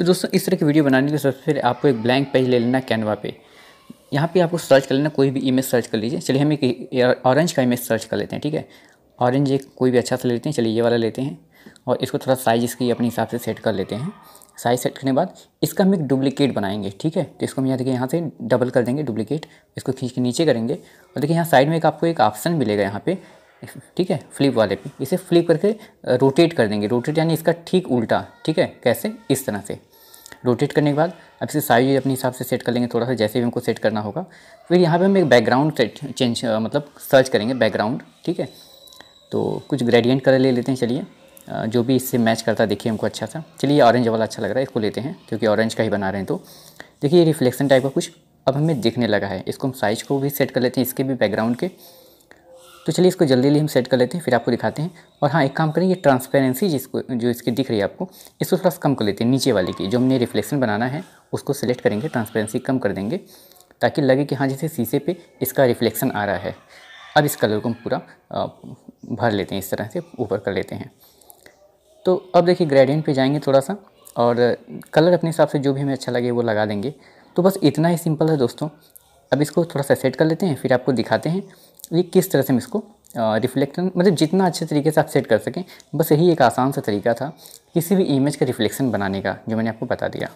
तो दोस्तों इस तरह की वीडियो बनाने के लिए सबसे पहले आपको एक ब्लैंक पेज ले लेना कैनवा पे यहाँ पे आपको सर्च कर लेना कोई भी इमेज सर्च कर लीजिए चलिए हम एक ऑरेंज का इमेज सर्च कर लेते हैं ठीक है ऑरेंज एक कोई भी अच्छा सा लेते हैं चलिए ये वाला लेते हैं और इसको थोड़ा साइज इसकी अपने हिसाब से सेट कर लेते हैं साइज सेट करने के बाद इसका हम एक डुप्लीकेट बनाएंगे ठीक है तो इसको हम यहाँ देखिए यहाँ से डबल कर देंगे डुप्लीकेट इसको खींच के नीचे करेंगे और देखिए यहाँ साइड में एक आपको एक ऑप्शन मिलेगा यहाँ पे ठीक है फ्लिप वाले पे इसे फ्लिप करके रोटेट कर देंगे रोटेट यानी इसका ठीक उल्टा ठीक है कैसे इस तरह से रोटेट करने के बाद अब इसे साइज अपने हिसाब से सेट कर लेंगे थोड़ा सा जैसे भी हमको सेट करना होगा फिर यहाँ पे हम एक बैकग्राउंड सेट चेंज मतलब सर्च करेंगे बैकग्राउंड ठीक है तो कुछ ग्रेडियंट कलर ले लेते हैं चलिए जो भी इससे मैच करता देखिए हमको अच्छा सा चलिए ऑरेंज वाला अच्छा लग रहा है इसको लेते हैं क्योंकि ऑरेंज का ही बना रहे हैं तो देखिए रिफ्लेक्शन टाइप का कुछ अब हमें दिखने लगा है इसको हम साइज को भी सेट कर लेते हैं इसके भी बैकग्राउंड के तो चलिए इसको जल्दी हम सेट कर लेते हैं फिर आपको दिखाते हैं और हाँ एक काम करें ये ट्रांसपेरेंसी जिसको जो इसकी दिख रही है आपको इसको थोड़ा सा कम कर लेते हैं नीचे वाले की जो हमने रिफ्लेक्शन बनाना है उसको सेलेक्ट करेंगे ट्रांसपेरेंसी कम कर देंगे ताकि लगे कि हाँ जैसे शीशे पर इसका रिफ्लेक्शन आ रहा है अब इस कलर को हम पूरा भर लेते हैं इस तरह से ऊपर कर लेते हैं तो अब देखिए ग्रेडियंट पर जाएंगे थोड़ा सा और कलर अपने हिसाब से जो भी हमें अच्छा लगे वो लगा देंगे तो बस इतना ही सिंपल है दोस्तों अब इसको थोड़ा सा सेट कर लेते हैं फिर आपको दिखाते हैं ये किस तरह से हम इसको रिफ्लेक्शन मतलब जितना अच्छे तरीके से आप सेट कर सकें बस यही एक आसान सा तरीका था किसी भी इमेज का रिफ्लेक्शन बनाने का जो मैंने आपको बता दिया